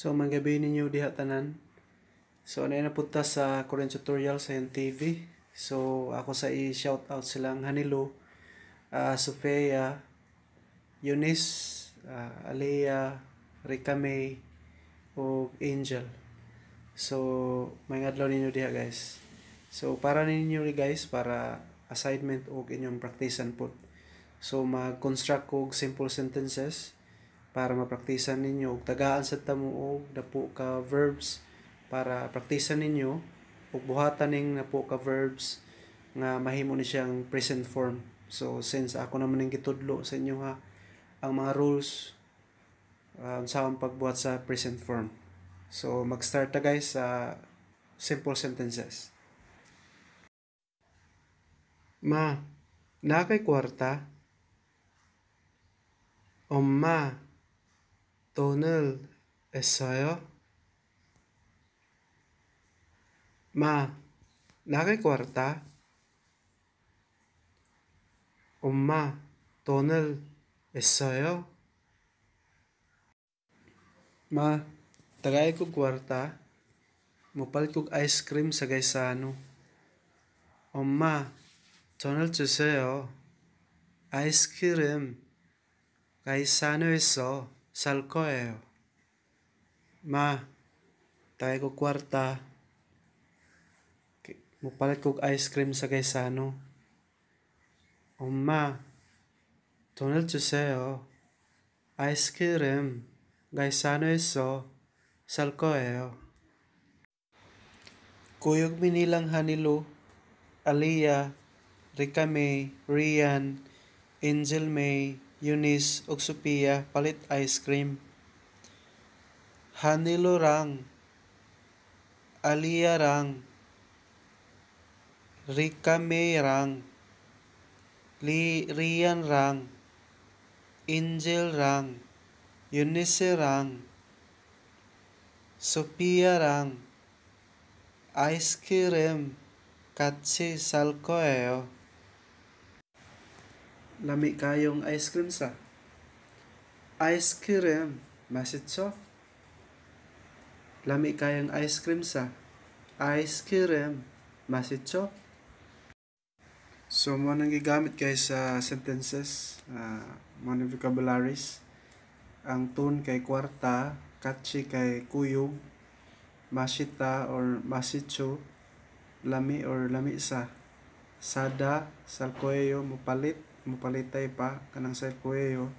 So, manggabi ninyo diha tanan. So, ano na punta sa current tutorial sa yung TV. So, ako sa i-shout out silang Hanilo, uh, ah, Sofia, Eunice, uh, Alea, Rika May, o Angel. So, may adlaw ninyo diha guys. So, para ninyo rin guys, para assignment o inyong praktisan po. So, mag-construct ko simple sentences para mapraktisan ninyo. Og tagaan sa tamo o napo ka verbs para praktisan ninyo. Og buhatan ning napo ka verbs nga mahimo ni siyang present form. So, since ako naman ang gitudlo sa inyo ha, ang mga rules ah, um, sa pagbuhat sa present form. So, mag-start na guys sa simple sentences. Ma, na kay kwarta? Omma, tonel esayo? Ma, na kay kwarta? Omma, tonel esayo? Ma, Tagay ko kwarta, mupal ko ice cream sa gaysano. Oma, 전을 주세요. 아이스크림 가이산에서 살 거예요. Ma, tayo ko kwarta. Mupalit ko ice cream sa gaysano. Oma, 돈을 주세요. 아이스크림 가이산에서 Salcoeo. Kuyog minilang Hanilo, Alia, Rika May, Rian, Angel May, Eunice, ug Sophia palit ice cream. Hanilo rang, Alia rang, Rika May rang, Li Rian rang, Angel rang, Eunice rang, 소피아랑 아이스크림 같이 살 거예요. Lami kayong ice cream sa. Ice cream. Masitso? Lami kayong ice cream sa. Ice cream. Masitso? So, mo nang gigamit kay sa sentences, uh, ah, mga vocabularies. Ang tune kay kwarta, kachi kay kuyog, masita or masicho, lami or lamisa, sada, salkoeyo, mupalit, mupalitay pa, kanang salkoeyo,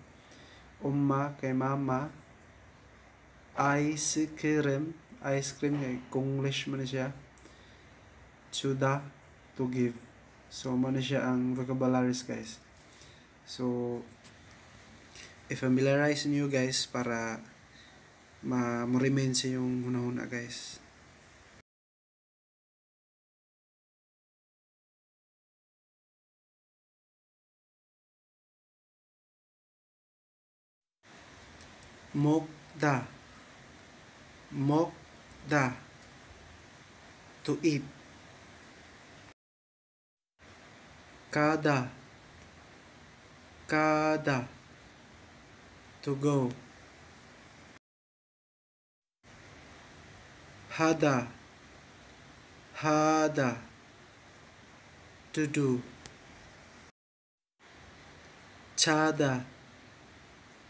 umma kay mama, ice cream, ice cream kay kunglish man siya, chuda, to give. So, mo siya ang vocabularies guys. So, i-familiarize nyo guys para ma-remain sa yung muna-una guys. Mokda. Mokda. To eat. Kada. Kada. To go. hada hada to do chada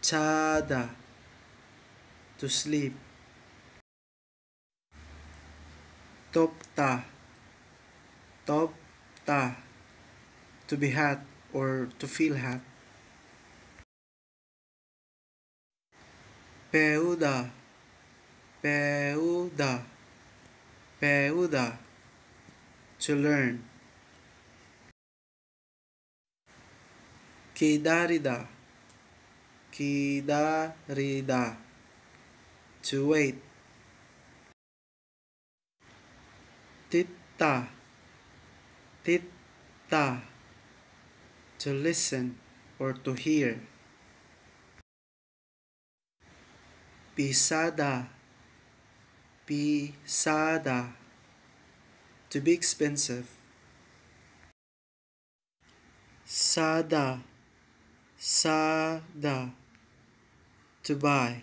chada to sleep topta topta to be hot or to feel hot peuda peuda Peuda to learn. Kidarida Kidarida to wait. Titta Titta to listen or to hear. Pisada Pisada. To be expensive. Sada. Sada. To buy.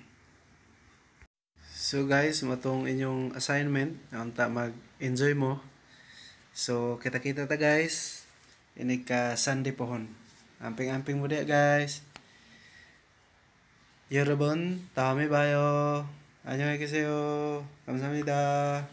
So guys, matong inyong assignment. Unta mag-enjoy mo. So, kita-kita ta guys. Ini ka Sunday pohon. Amping-amping mo guys. Yorubon, tami bayo. 안녕히 계세요. 감사합니다.